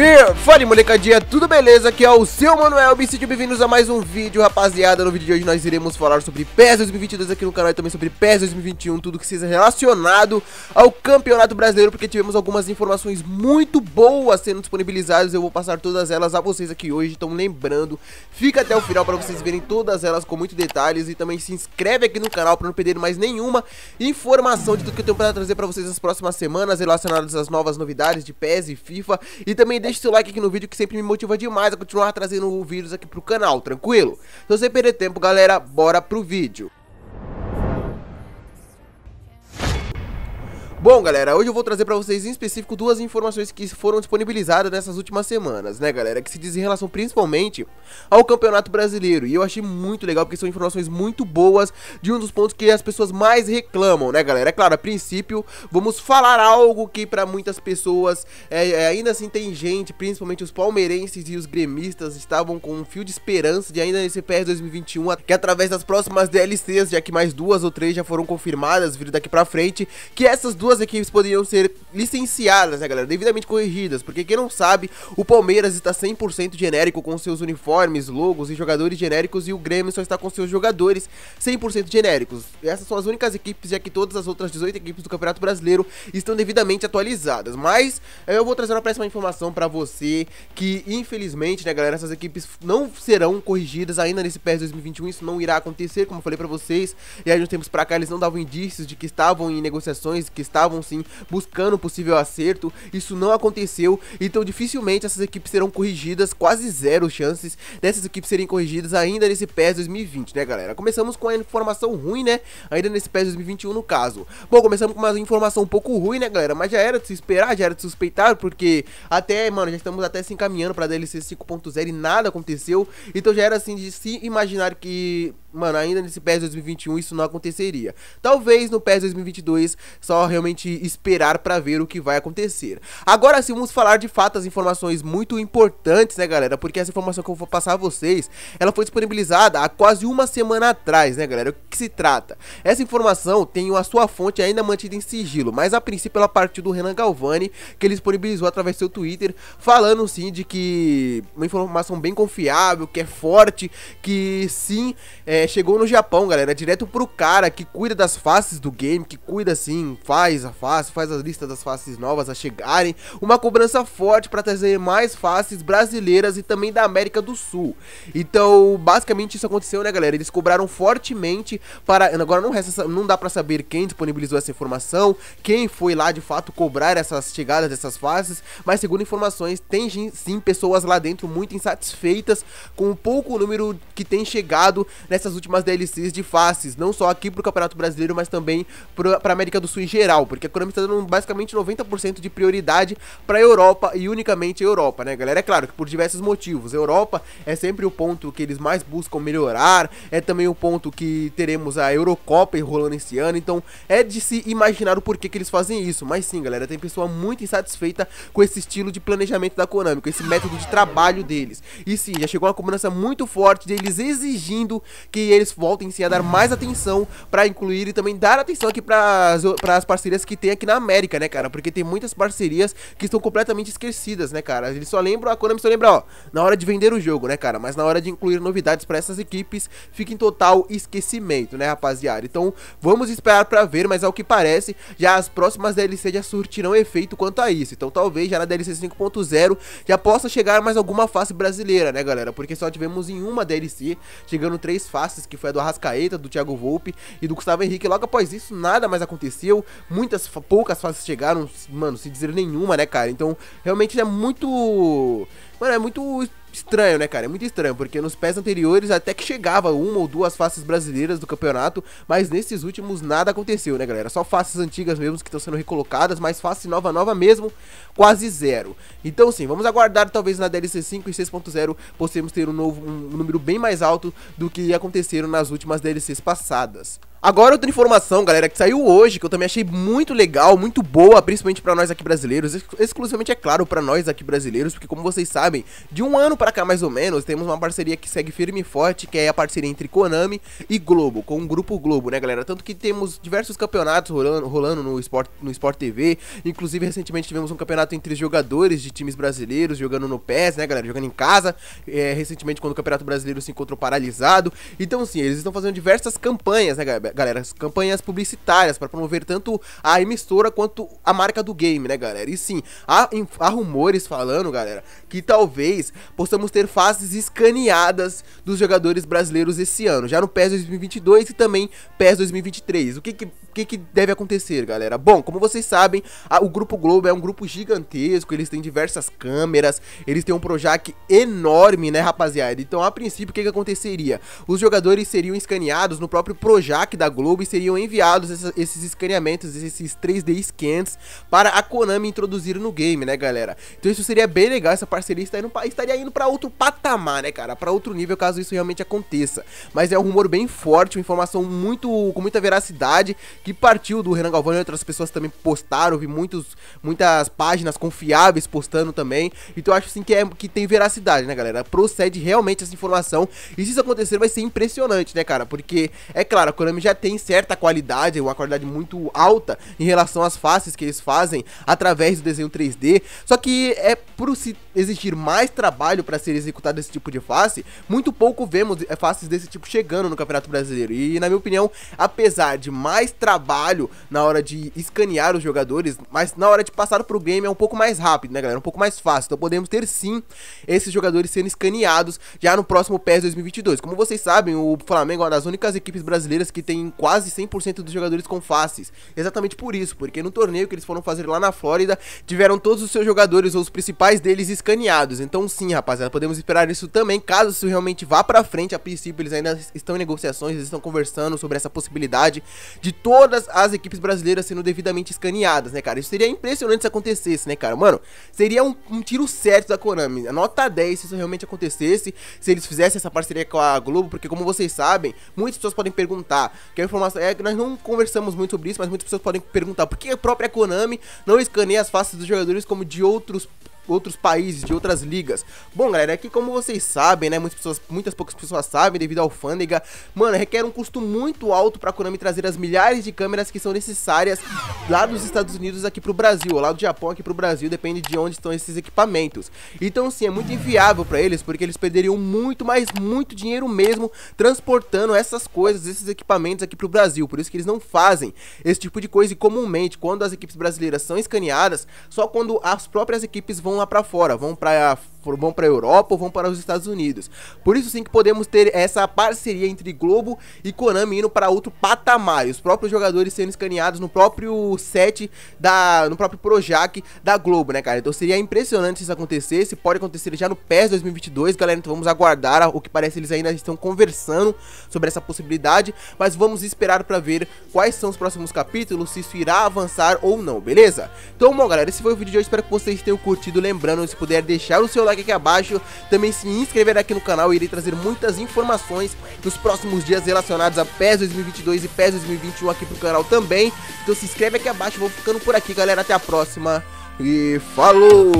Yeah! Fala molecadinha, tudo beleza? Aqui é o seu Manuel, e sejam bem-vindos a mais um vídeo, rapaziada. No vídeo de hoje nós iremos falar sobre PES 2022 aqui no canal e também sobre PES 2021, tudo que seja relacionado ao Campeonato Brasileiro, porque tivemos algumas informações muito boas sendo disponibilizadas. Eu vou passar todas elas a vocês aqui hoje, então lembrando, fica até o final para vocês verem todas elas com muitos detalhes e também se inscreve aqui no canal para não perder mais nenhuma informação de tudo que eu tenho para trazer para vocês nas próximas semanas relacionadas às novas novidades de PES e FIFA e também Deixe seu like aqui no vídeo que sempre me motiva demais a continuar trazendo vídeos aqui pro canal, tranquilo? Então sem perder tempo, galera, bora pro vídeo. Bom, galera, hoje eu vou trazer para vocês em específico duas informações que foram disponibilizadas nessas últimas semanas, né, galera? Que se diz em relação principalmente ao Campeonato Brasileiro. E eu achei muito legal porque são informações muito boas de um dos pontos que as pessoas mais reclamam, né, galera? É claro, a princípio, vamos falar algo que para muitas pessoas é, é, ainda assim tem gente, principalmente os palmeirenses e os gremistas, estavam com um fio de esperança de ainda nesse PS 2021 que através das próximas DLCs, já que mais duas ou três já foram confirmadas, vir daqui para frente, que essas duas algumas equipes poderiam ser licenciadas, né, galera? Devidamente corrigidas, porque quem não sabe, o Palmeiras está 100% genérico com seus uniformes, logos e jogadores genéricos e o Grêmio só está com seus jogadores 100% genéricos. Essas são as únicas equipes, já que todas as outras 18 equipes do Campeonato Brasileiro estão devidamente atualizadas. Mas eh, eu vou trazer uma próxima informação para você que, infelizmente, né, galera, essas equipes não serão corrigidas ainda nesse PES 2021, isso não irá acontecer, como eu falei para vocês. E aí, nos tempos para cá, eles não davam indícios de que estavam em negociações, que estavam estavam sim buscando possível acerto, isso não aconteceu, então dificilmente essas equipes serão corrigidas, quase zero chances dessas equipes serem corrigidas ainda nesse PES 2020, né galera? Começamos com a informação ruim, né? Ainda nesse PES 2021 no caso. Bom, começamos com uma informação um pouco ruim, né galera? Mas já era de se esperar, já era de suspeitar, porque até, mano, já estamos até se encaminhando pra DLC 5.0 e nada aconteceu, então já era assim de se imaginar que Mano, ainda nesse PES 2021 isso não aconteceria. Talvez no PES 2022 só realmente esperar para ver o que vai acontecer. Agora sim, vamos falar de fato as informações muito importantes, né, galera? Porque essa informação que eu vou passar a vocês, ela foi disponibilizada há quase uma semana atrás, né, galera? O que se trata? Essa informação tem a sua fonte ainda mantida em sigilo, mas a princípio ela partiu do Renan Galvani, que ele disponibilizou através do seu Twitter, falando sim de que uma informação bem confiável, que é forte, que sim, é é, chegou no Japão, galera, direto pro cara que cuida das faces do game, que cuida assim, faz a face, faz as lista das faces novas a chegarem, uma cobrança forte para trazer mais faces brasileiras e também da América do Sul. Então, basicamente isso aconteceu, né, galera? Eles cobraram fortemente para agora não resta não dá para saber quem disponibilizou essa informação, quem foi lá de fato cobrar essas chegadas dessas faces, mas segundo informações, tem sim pessoas lá dentro muito insatisfeitas com o pouco número que tem chegado nessas essas últimas DLCs de faces, não só aqui pro Campeonato Brasileiro, mas também para pra América do Sul em geral, porque a Konami tá dando basicamente 90% de prioridade pra Europa e unicamente a Europa, né galera? É claro que por diversos motivos, a Europa é sempre o ponto que eles mais buscam melhorar, é também o ponto que teremos a Eurocopa enrolando esse ano, então é de se imaginar o porquê que eles fazem isso, mas sim galera, tem pessoa muito insatisfeita com esse estilo de planejamento da Konami, com esse método de trabalho deles, e sim, já chegou uma cobrança muito forte deles exigindo que que eles voltem sim a dar mais atenção para incluir e também dar atenção aqui para as parcerias que tem aqui na América, né, cara? Porque tem muitas parcerias que estão completamente esquecidas, né, cara? Eles só lembram, a Konami só lembra, ó, na hora de vender o jogo, né, cara? Mas na hora de incluir novidades para essas equipes, fica em total esquecimento, né, rapaziada? Então, vamos esperar para ver, mas ao que parece, já as próximas DLC já surtirão efeito quanto a isso. Então, talvez já na DLC 5.0 já possa chegar mais alguma face brasileira, né, galera? Porque só tivemos em uma DLC, chegando três faces passes, que foi a do Arrascaeta, do Thiago Volpe e do Gustavo Henrique. Logo após isso, nada mais aconteceu. Muitas, poucas fases chegaram, mano, se dizer nenhuma, né, cara? Então, realmente é muito. Mano, é muito estranho, né, cara? É muito estranho, porque nos pés anteriores até que chegava uma ou duas faces brasileiras do campeonato, mas nesses últimos nada aconteceu, né, galera? Só faces antigas mesmo que estão sendo recolocadas, mas face nova nova mesmo, quase zero. Então, sim, vamos aguardar talvez na DLC 5 e 6.0 possamos ter um novo um número bem mais alto do que aconteceram nas últimas DLCs passadas. Agora outra informação, galera, que saiu hoje, que eu também achei muito legal, muito boa, principalmente para nós aqui brasileiros, ex exclusivamente é claro para nós aqui brasileiros, porque como vocês sabem, de um ano para cá mais ou menos, temos uma parceria que segue firme e forte, que é a parceria entre Konami e Globo, com o grupo Globo, né, galera? Tanto que temos diversos campeonatos rolando, rolando no Sport no Sport TV, inclusive recentemente tivemos um campeonato entre jogadores de times brasileiros jogando no PES, né, galera, jogando em casa. É, recentemente quando o Campeonato Brasileiro se encontrou paralisado. Então sim, eles estão fazendo diversas campanhas, né, galera? Né, galera? As campanhas publicitárias para promover tanto a emissora quanto a marca do game, né, galera? E sim, há, há rumores falando, galera, que talvez possamos ter fases escaneadas dos jogadores brasileiros esse ano, já no PES 2022 e também PES 2023. O que que, que, que deve acontecer, galera? Bom, como vocês sabem, a, o Grupo Globo é um grupo gigantesco, eles têm diversas câmeras, eles têm um Projac enorme, né, rapaziada? Então, a princípio, o que, que aconteceria? Os jogadores seriam escaneados no próprio Projac da Globo e seriam enviados esses escaneamentos, esses 3D scans para a Konami introduzir no game, né, galera? Então isso seria bem legal, essa parceria estaria, estaria indo para outro patamar, né, cara? Para outro nível caso isso realmente aconteça. Mas é um rumor bem forte, uma informação muito com muita veracidade que partiu do Renan Galvão e outras pessoas também postaram, vi muitos muitas páginas confiáveis postando também. Então acho assim que é que tem veracidade, né, galera? Procede realmente essa informação. E se isso acontecer vai ser impressionante, né, cara? Porque é claro, a Konami já já tem certa qualidade, uma qualidade muito alta em relação às faces que eles fazem através do desenho 3D. Só que é por se existir mais trabalho para ser executado esse tipo de face, muito pouco vemos eh, faces desse tipo chegando no Campeonato Brasileiro. E na minha opinião, apesar de mais trabalho na hora de escanear os jogadores, mas na hora de passar pro game é um pouco mais rápido, né, galera? Um pouco mais fácil. Então podemos ter sim esses jogadores sendo escaneados já no próximo PES 2022. Como vocês sabem, o Flamengo é uma das únicas equipes brasileiras que tem quase 100% dos jogadores com faces. Exatamente por isso, porque no torneio que eles foram fazer lá na Flórida, tiveram todos os seus jogadores ou os principais deles escaneados. Então sim, rapaziada, podemos esperar isso também, caso isso realmente vá pra frente. A princípio eles ainda estão em negociações, eles estão conversando sobre essa possibilidade de todas as equipes brasileiras sendo devidamente escaneadas, né, cara? Isso seria impressionante se acontecesse, né, cara? Mano, seria um, um tiro certo da Konami, nota 10 se isso realmente acontecesse, se eles fizessem essa parceria com a Globo, porque como vocês sabem, muitas pessoas podem perguntar, que a informação é que nós não conversamos muito sobre isso, mas muitas pessoas podem perguntar por que a própria Konami não escaneia as faces dos jogadores como de outros outros países, de outras ligas. Bom, galera, aqui é como vocês sabem, né, muitas pessoas, muitas poucas pessoas sabem, devido à alfândega, mano, requer um custo muito alto para Konami trazer as milhares de câmeras que são necessárias lá dos Estados Unidos aqui pro Brasil, ou lá do Japão aqui pro Brasil, depende de onde estão esses equipamentos. Então, sim, é muito inviável para eles, porque eles perderiam muito, mas muito dinheiro mesmo transportando essas coisas, esses equipamentos aqui pro Brasil. Por isso que eles não fazem esse tipo de coisa e comumente quando as equipes brasileiras são escaneadas, só quando as próprias equipes vão vão lá para fora, vão para vão para a Europa ou vão para os Estados Unidos. Por isso sim que podemos ter essa parceria entre Globo e Konami indo para outro patamar, e os próprios jogadores sendo escaneados no próprio set da no próprio Projac da Globo, né, cara? Então seria impressionante se isso acontecesse, pode acontecer já no PES 2022, galera, então vamos aguardar, o que parece eles ainda estão conversando sobre essa possibilidade, mas vamos esperar para ver quais são os próximos capítulos, se isso irá avançar ou não, beleza? Então, bom, galera, esse foi o vídeo de hoje, espero que vocês tenham curtido, lembrando, se puder deixar o seu like aqui abaixo, também se inscrever aqui no canal, irei trazer muitas informações nos próximos dias relacionados a PES 2022 e PES 2021 aqui pro canal também. Então se inscreve aqui abaixo, vou ficando por aqui, galera, até a próxima e falou!